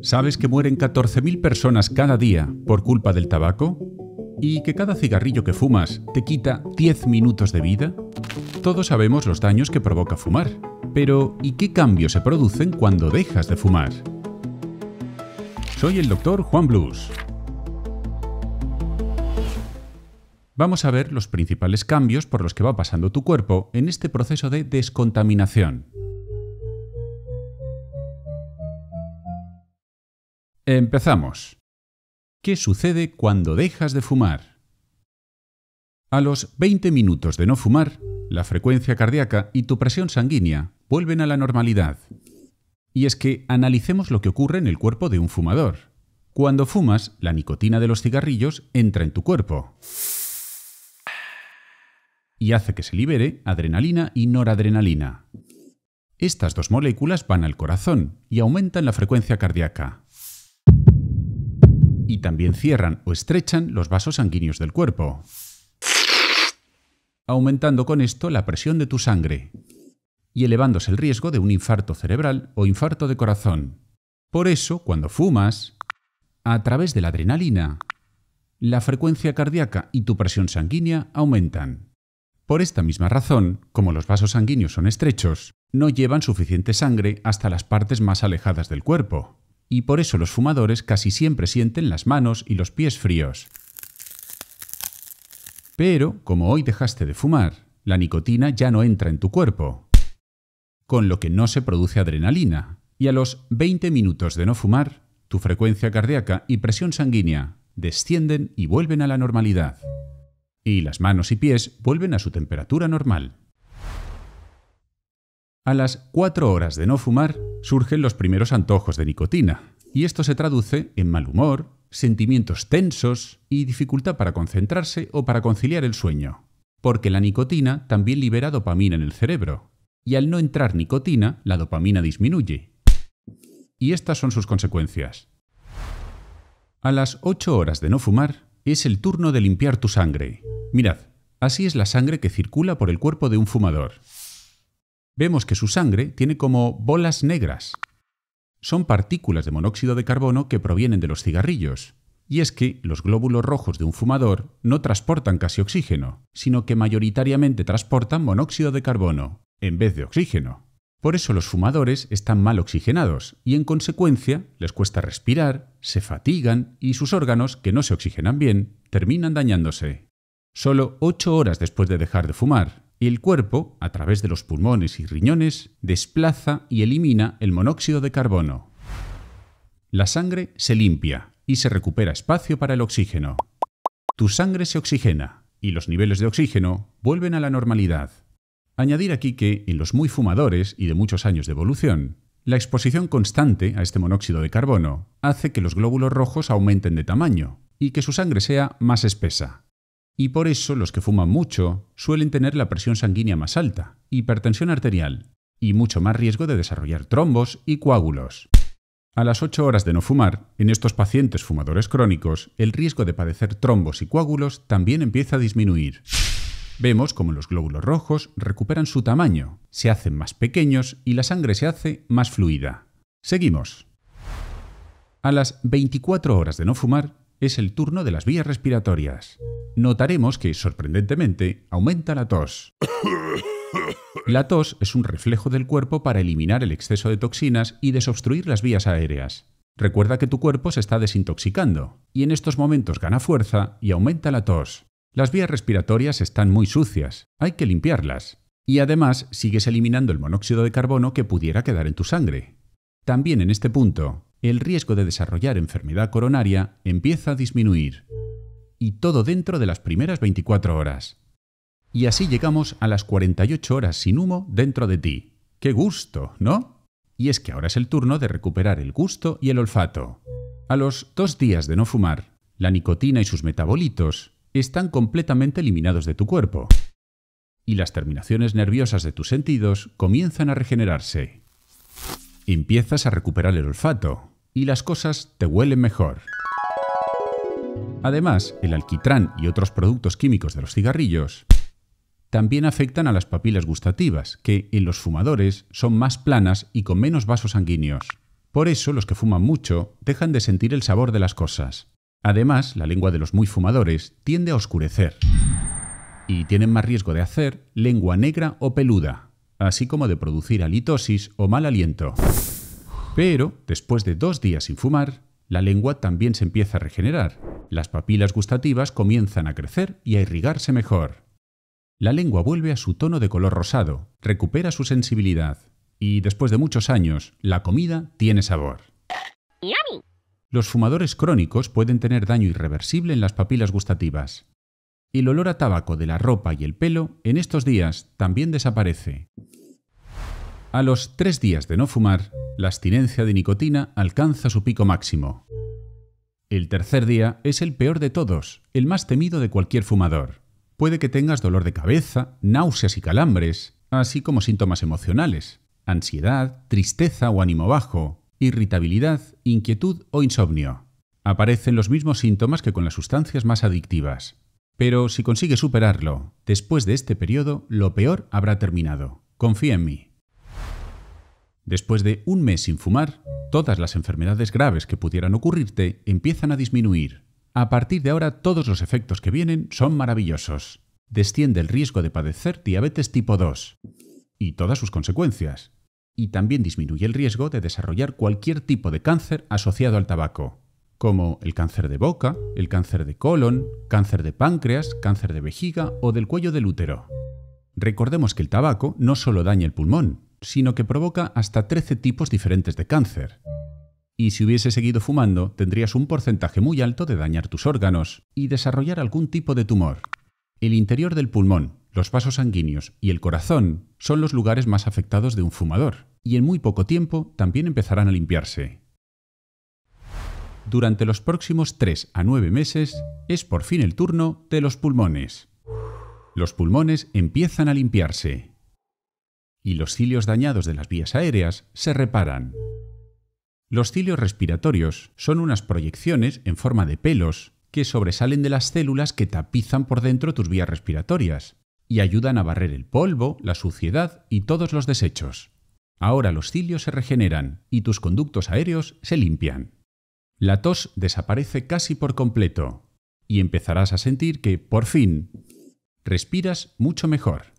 ¿Sabes que mueren 14.000 personas cada día por culpa del tabaco? ¿Y que cada cigarrillo que fumas te quita 10 minutos de vida? Todos sabemos los daños que provoca fumar, pero ¿y qué cambios se producen cuando dejas de fumar? Soy el doctor Juan Blues. Vamos a ver los principales cambios por los que va pasando tu cuerpo en este proceso de descontaminación. Empezamos. ¿Qué sucede cuando dejas de fumar? A los 20 minutos de no fumar, la frecuencia cardíaca y tu presión sanguínea vuelven a la normalidad. Y es que analicemos lo que ocurre en el cuerpo de un fumador. Cuando fumas, la nicotina de los cigarrillos entra en tu cuerpo y hace que se libere adrenalina y noradrenalina. Estas dos moléculas van al corazón y aumentan la frecuencia cardíaca y también cierran o estrechan los vasos sanguíneos del cuerpo, aumentando con esto la presión de tu sangre y elevándose el riesgo de un infarto cerebral o infarto de corazón. Por eso, cuando fumas, a través de la adrenalina, la frecuencia cardíaca y tu presión sanguínea aumentan. Por esta misma razón, como los vasos sanguíneos son estrechos, no llevan suficiente sangre hasta las partes más alejadas del cuerpo, y por eso los fumadores casi siempre sienten las manos y los pies fríos. Pero, como hoy dejaste de fumar, la nicotina ya no entra en tu cuerpo, con lo que no se produce adrenalina, y a los 20 minutos de no fumar, tu frecuencia cardíaca y presión sanguínea descienden y vuelven a la normalidad. Y las manos y pies vuelven a su temperatura normal. A las 4 horas de no fumar surgen los primeros antojos de nicotina, y esto se traduce en mal humor, sentimientos tensos y dificultad para concentrarse o para conciliar el sueño, porque la nicotina también libera dopamina en el cerebro, y al no entrar nicotina, la dopamina disminuye. Y estas son sus consecuencias. A las 8 horas de no fumar, es el turno de limpiar tu sangre. Mirad, así es la sangre que circula por el cuerpo de un fumador vemos que su sangre tiene como bolas negras. Son partículas de monóxido de carbono que provienen de los cigarrillos. Y es que los glóbulos rojos de un fumador no transportan casi oxígeno, sino que mayoritariamente transportan monóxido de carbono, en vez de oxígeno. Por eso los fumadores están mal oxigenados y en consecuencia les cuesta respirar, se fatigan y sus órganos, que no se oxigenan bien, terminan dañándose solo 8 horas después de dejar de fumar, el cuerpo, a través de los pulmones y riñones, desplaza y elimina el monóxido de carbono. La sangre se limpia y se recupera espacio para el oxígeno. Tu sangre se oxigena y los niveles de oxígeno vuelven a la normalidad. Añadir aquí que, en los muy fumadores y de muchos años de evolución, la exposición constante a este monóxido de carbono hace que los glóbulos rojos aumenten de tamaño y que su sangre sea más espesa, y por eso los que fuman mucho suelen tener la presión sanguínea más alta, hipertensión arterial y mucho más riesgo de desarrollar trombos y coágulos. A las 8 horas de no fumar, en estos pacientes fumadores crónicos, el riesgo de padecer trombos y coágulos también empieza a disminuir. Vemos como los glóbulos rojos recuperan su tamaño, se hacen más pequeños y la sangre se hace más fluida. Seguimos. A las 24 horas de no fumar, es el turno de las vías respiratorias. Notaremos que, sorprendentemente, aumenta la tos. La tos es un reflejo del cuerpo para eliminar el exceso de toxinas y desobstruir las vías aéreas. Recuerda que tu cuerpo se está desintoxicando y en estos momentos gana fuerza y aumenta la tos. Las vías respiratorias están muy sucias, hay que limpiarlas. Y además sigues eliminando el monóxido de carbono que pudiera quedar en tu sangre. También en este punto, el riesgo de desarrollar enfermedad coronaria empieza a disminuir. Y todo dentro de las primeras 24 horas. Y así llegamos a las 48 horas sin humo dentro de ti. ¡Qué gusto, ¿no? Y es que ahora es el turno de recuperar el gusto y el olfato. A los dos días de no fumar, la nicotina y sus metabolitos están completamente eliminados de tu cuerpo. Y las terminaciones nerviosas de tus sentidos comienzan a regenerarse. Empiezas a recuperar el olfato, y las cosas te huelen mejor. Además, el alquitrán y otros productos químicos de los cigarrillos también afectan a las papilas gustativas, que en los fumadores son más planas y con menos vasos sanguíneos. Por eso los que fuman mucho dejan de sentir el sabor de las cosas. Además, la lengua de los muy fumadores tiende a oscurecer y tienen más riesgo de hacer lengua negra o peluda, así como de producir halitosis o mal aliento. Pero, después de dos días sin fumar, la lengua también se empieza a regenerar. Las papilas gustativas comienzan a crecer y a irrigarse mejor. La lengua vuelve a su tono de color rosado, recupera su sensibilidad y, después de muchos años, la comida tiene sabor. Los fumadores crónicos pueden tener daño irreversible en las papilas gustativas. El olor a tabaco de la ropa y el pelo en estos días también desaparece. A los tres días de no fumar, la abstinencia de nicotina alcanza su pico máximo. El tercer día es el peor de todos, el más temido de cualquier fumador. Puede que tengas dolor de cabeza, náuseas y calambres, así como síntomas emocionales, ansiedad, tristeza o ánimo bajo, irritabilidad, inquietud o insomnio. Aparecen los mismos síntomas que con las sustancias más adictivas. Pero si consigues superarlo, después de este periodo, lo peor habrá terminado. Confía en mí. Después de un mes sin fumar, todas las enfermedades graves que pudieran ocurrirte empiezan a disminuir. A partir de ahora todos los efectos que vienen son maravillosos. Desciende el riesgo de padecer diabetes tipo 2 y todas sus consecuencias. Y también disminuye el riesgo de desarrollar cualquier tipo de cáncer asociado al tabaco, como el cáncer de boca, el cáncer de colon, cáncer de páncreas, cáncer de vejiga o del cuello del útero. Recordemos que el tabaco no solo daña el pulmón, sino que provoca hasta 13 tipos diferentes de cáncer. Y si hubiese seguido fumando, tendrías un porcentaje muy alto de dañar tus órganos y desarrollar algún tipo de tumor. El interior del pulmón, los vasos sanguíneos y el corazón son los lugares más afectados de un fumador, y en muy poco tiempo también empezarán a limpiarse. Durante los próximos 3 a 9 meses es por fin el turno de los pulmones. Los pulmones empiezan a limpiarse y los cilios dañados de las vías aéreas se reparan. Los cilios respiratorios son unas proyecciones en forma de pelos que sobresalen de las células que tapizan por dentro tus vías respiratorias y ayudan a barrer el polvo, la suciedad y todos los desechos. Ahora los cilios se regeneran y tus conductos aéreos se limpian. La tos desaparece casi por completo y empezarás a sentir que, por fin, respiras mucho mejor.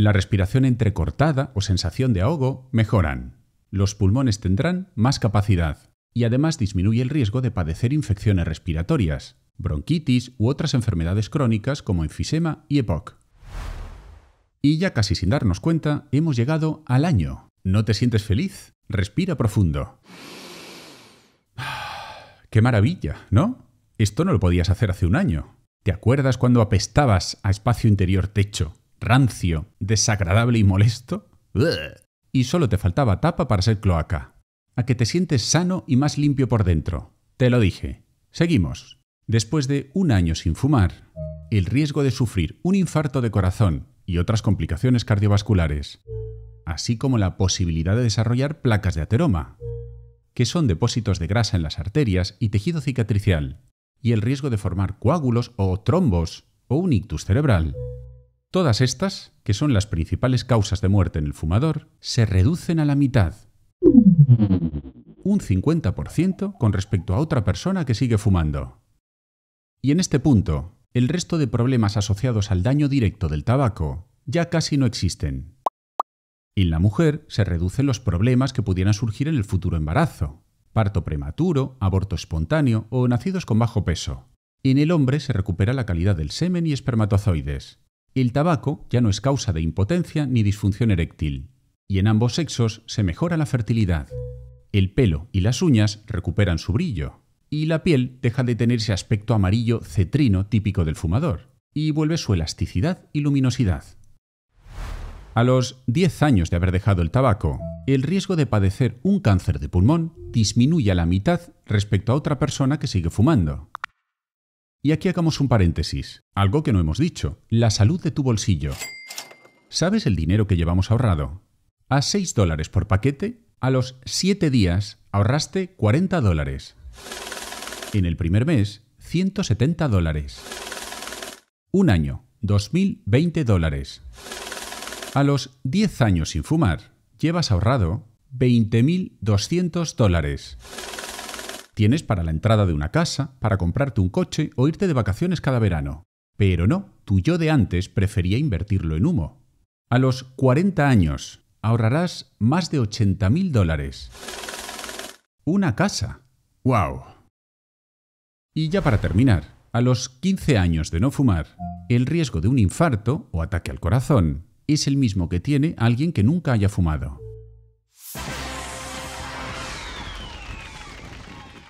La respiración entrecortada o sensación de ahogo mejoran. Los pulmones tendrán más capacidad y además disminuye el riesgo de padecer infecciones respiratorias, bronquitis u otras enfermedades crónicas como enfisema y EPOC. Y ya casi sin darnos cuenta, hemos llegado al año. ¿No te sientes feliz? Respira profundo. ¡Qué maravilla! ¿No? Esto no lo podías hacer hace un año. ¿Te acuerdas cuando apestabas a espacio interior techo? rancio, desagradable y molesto? Y solo te faltaba tapa para ser cloaca. A que te sientes sano y más limpio por dentro. Te lo dije. Seguimos. Después de un año sin fumar, el riesgo de sufrir un infarto de corazón y otras complicaciones cardiovasculares, así como la posibilidad de desarrollar placas de ateroma, que son depósitos de grasa en las arterias y tejido cicatricial, y el riesgo de formar coágulos o trombos o un ictus cerebral, Todas estas, que son las principales causas de muerte en el fumador, se reducen a la mitad. Un 50% con respecto a otra persona que sigue fumando. Y en este punto, el resto de problemas asociados al daño directo del tabaco ya casi no existen. En la mujer se reducen los problemas que pudieran surgir en el futuro embarazo, parto prematuro, aborto espontáneo o nacidos con bajo peso. En el hombre se recupera la calidad del semen y espermatozoides, el tabaco ya no es causa de impotencia ni disfunción eréctil, y en ambos sexos se mejora la fertilidad. El pelo y las uñas recuperan su brillo, y la piel deja de tener ese aspecto amarillo cetrino típico del fumador, y vuelve su elasticidad y luminosidad. A los 10 años de haber dejado el tabaco, el riesgo de padecer un cáncer de pulmón disminuye a la mitad respecto a otra persona que sigue fumando. Y aquí hagamos un paréntesis, algo que no hemos dicho, la salud de tu bolsillo. ¿Sabes el dinero que llevamos ahorrado? A 6 dólares por paquete, a los 7 días ahorraste 40 dólares. En el primer mes, 170 dólares. Un año, 2.020 dólares. A los 10 años sin fumar, llevas ahorrado 20.200 dólares. Tienes para la entrada de una casa, para comprarte un coche o irte de vacaciones cada verano. Pero no, tu yo de antes prefería invertirlo en humo. A los 40 años, ahorrarás más de 80.000 dólares. Una casa. ¡Guau! Y ya para terminar, a los 15 años de no fumar, el riesgo de un infarto o ataque al corazón es el mismo que tiene alguien que nunca haya fumado.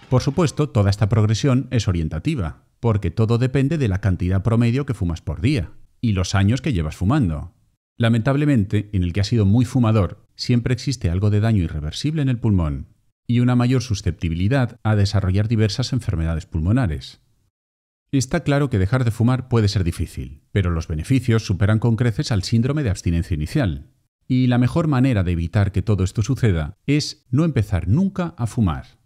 Por supuesto, toda esta progresión es orientativa, porque todo depende de la cantidad promedio que fumas por día y los años que llevas fumando. Lamentablemente, en el que ha sido muy fumador, siempre existe algo de daño irreversible en el pulmón y una mayor susceptibilidad a desarrollar diversas enfermedades pulmonares. Está claro que dejar de fumar puede ser difícil, pero los beneficios superan con creces al síndrome de abstinencia inicial. Y la mejor manera de evitar que todo esto suceda es no empezar nunca a fumar.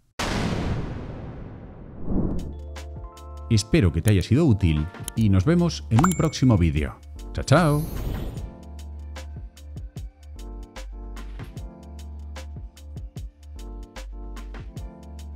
Espero que te haya sido útil y nos vemos en un próximo vídeo. ¡Chao, chao!